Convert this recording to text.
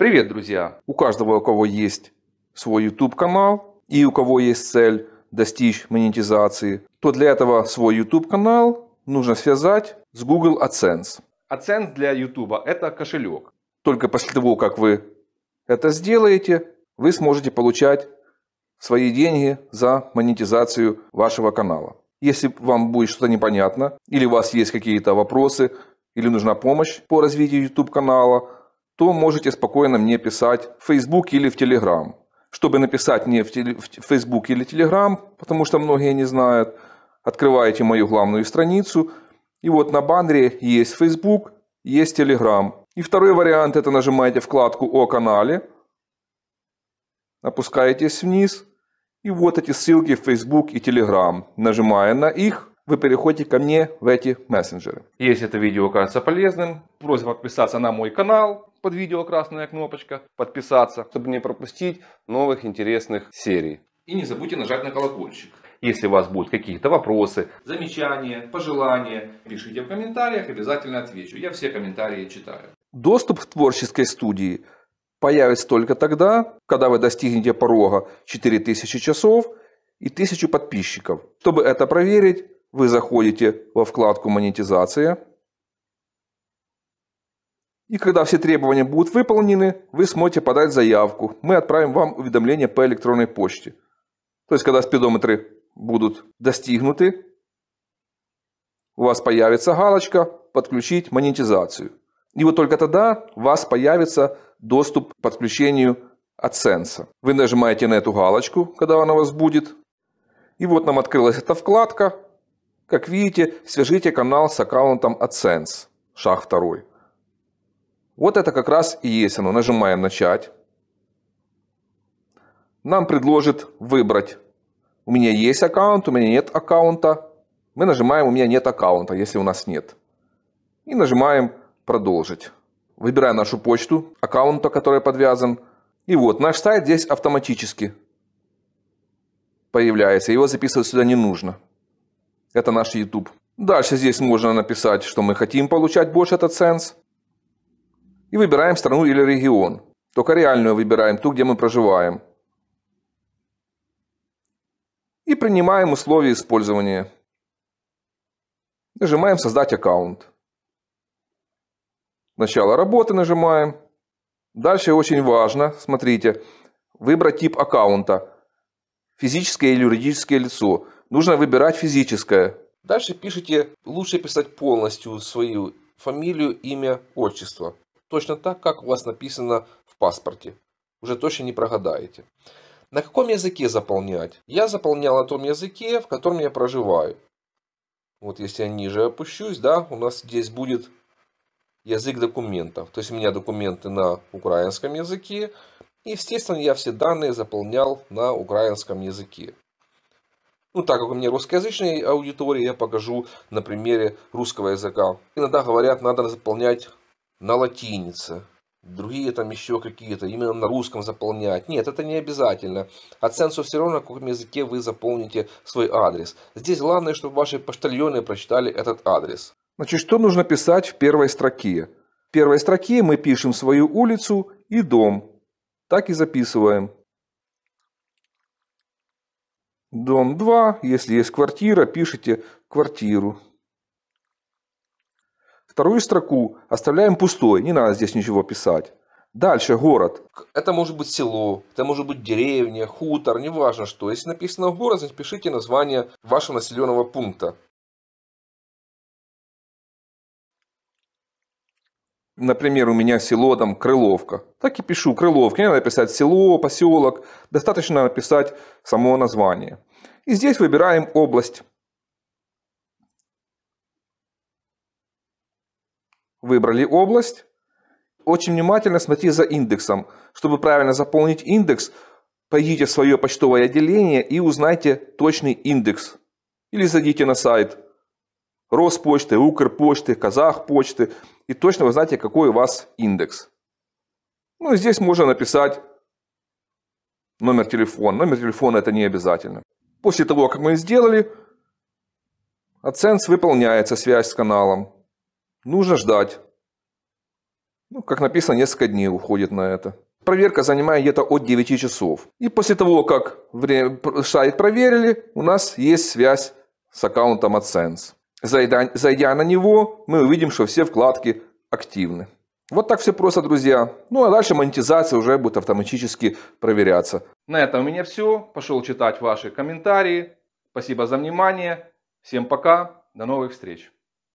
Привет, друзья! У каждого, у кого есть свой YouTube канал и у кого есть цель достичь монетизации, то для этого свой YouTube канал нужно связать с Google AdSense. AdSense для YouTube – это кошелек. Только после того, как вы это сделаете, вы сможете получать свои деньги за монетизацию вашего канала. Если вам будет что-то непонятно, или у вас есть какие-то вопросы, или нужна помощь по развитию YouTube канала, то можете спокойно мне писать в Facebook или в Telegram. Чтобы написать мне в, теле, в Facebook или Telegram, потому что многие не знают, открываете мою главную страницу. И вот на баннере есть Facebook, есть Telegram. И второй вариант это нажимаете вкладку «О канале», опускаетесь вниз, и вот эти ссылки в Facebook и Telegram. Нажимая на их, вы переходите ко мне в эти мессенджеры. Если это видео кажется полезным, просьба подписаться на мой канал под видео красная кнопочка, подписаться, чтобы не пропустить новых интересных серий. И не забудьте нажать на колокольчик. Если у вас будут какие-то вопросы, замечания, пожелания, пишите в комментариях, обязательно отвечу. Я все комментарии читаю. Доступ к творческой студии появится только тогда, когда вы достигнете порога 4000 часов и 1000 подписчиков. Чтобы это проверить, вы заходите во вкладку «Монетизация». И когда все требования будут выполнены, вы сможете подать заявку. Мы отправим вам уведомление по электронной почте. То есть, когда спидометры будут достигнуты, у вас появится галочка «Подключить монетизацию». И вот только тогда у вас появится доступ к подключению AdSense. Вы нажимаете на эту галочку, когда она у вас будет. И вот нам открылась эта вкладка. Как видите, свяжите канал с аккаунтом AdSense. Шаг второй. Вот это как раз и есть оно. Нажимаем «Начать». Нам предложит выбрать. У меня есть аккаунт, у меня нет аккаунта. Мы нажимаем «У меня нет аккаунта», если у нас нет. И нажимаем «Продолжить». Выбираем нашу почту, аккаунта, который подвязан. И вот наш сайт здесь автоматически появляется. Его записывать сюда не нужно. Это наш YouTube. Дальше здесь можно написать, что мы хотим получать больше AdSense. И выбираем страну или регион. Только реальную выбираем, ту, где мы проживаем. И принимаем условия использования. Нажимаем «Создать аккаунт». Начало работы нажимаем. Дальше очень важно, смотрите, выбрать тип аккаунта. Физическое или юридическое лицо – Нужно выбирать физическое. Дальше пишите, лучше писать полностью свою фамилию, имя, отчество. Точно так, как у вас написано в паспорте. Уже точно не прогадаете. На каком языке заполнять? Я заполнял на том языке, в котором я проживаю. Вот если я ниже опущусь, да, у нас здесь будет язык документов. То есть у меня документы на украинском языке. И, естественно, я все данные заполнял на украинском языке. Ну, так как у меня русскоязычная аудитория, я покажу на примере русского языка. Иногда говорят, надо заполнять на латинице. Другие там еще какие-то, именно на русском заполнять. Нет, это не обязательно. Оценцию а все равно, на каком языке вы заполните свой адрес. Здесь главное, чтобы ваши почтальоны прочитали этот адрес. Значит, что нужно писать в первой строке? В первой строке мы пишем свою улицу и дом. Так и записываем. Дом 2, если есть квартира, пишите квартиру. Вторую строку оставляем пустой, не надо здесь ничего писать. Дальше город. Это может быть село, это может быть деревня, хутор, неважно что. Если написано город, значит пишите название вашего населенного пункта. например, у меня село там Крыловка. Так и пишу Крыловка. Не надо писать село, поселок. Достаточно написать само название. И здесь выбираем область. Выбрали область. Очень внимательно смотри за индексом. Чтобы правильно заполнить индекс, пойдите в свое почтовое отделение и узнайте точный индекс. Или зайдите на сайт Роспочты, Укрпочты, Казахпочты и точно вы знаете, какой у вас индекс. Ну и здесь можно написать номер телефона. Номер телефона это не обязательно. После того, как мы сделали, AdSense выполняется связь с каналом. Нужно ждать. Ну, как написано, несколько дней уходит на это. Проверка занимает где-то от 9 часов. И после того, как сайт проверили, у нас есть связь с аккаунтом AdSense. Зайдя, зайдя на него, мы увидим, что все вкладки активны. Вот так все просто, друзья. Ну а дальше монетизация уже будет автоматически проверяться. На этом у меня все. Пошел читать ваши комментарии. Спасибо за внимание. Всем пока. До новых встреч.